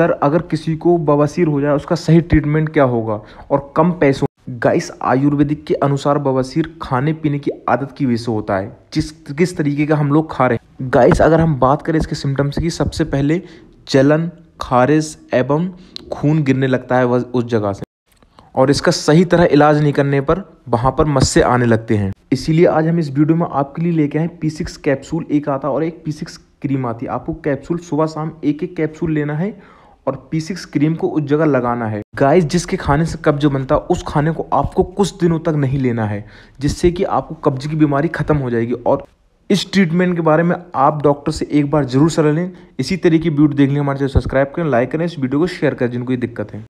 sir अगर किसी को बवासीर हो जाए उसका सही ट्रीटमेंट क्या होगा और कम पैसों गाइस आयुर्वेदिक के अनुसार बवासीर खाने पीने की आदत की वजह से होता है जिस किस तरीके का हम लोग खा रहे हैं गाइस अगर हम बात करें इसके सिम्टम्स की सबसे पहले जलन खारिश एवं खून गिरने लगता है उस जगह से और इसका सही तरह इलाज नहीं करने पर वहाँ पर मस्से आने लगते हैं इसीलिए आज हम इस वीडियो में आपके लिए लेके आए पी कैप्सूल एक आता और एक पी क्रीम आती है आपको कैप्सूल सुबह शाम एक एक कैप्सूल लेना है और पी सिक्स क्रीम को उस जगह लगाना है गाइस जिसके खाने से कब्ज बनता है उस खाने को आपको कुछ दिनों तक नहीं लेना है जिससे कि आपको कब्ज की बीमारी खत्म हो जाएगी और इस ट्रीटमेंट के बारे में आप डॉक्टर से एक बार जरूर सलाह लें इसी तरह की वीडियो देखने हमारे चैनल सब्सक्राइब करें लाइक करें इस वीडियो को शेयर करें जिनको ये दिक्कत है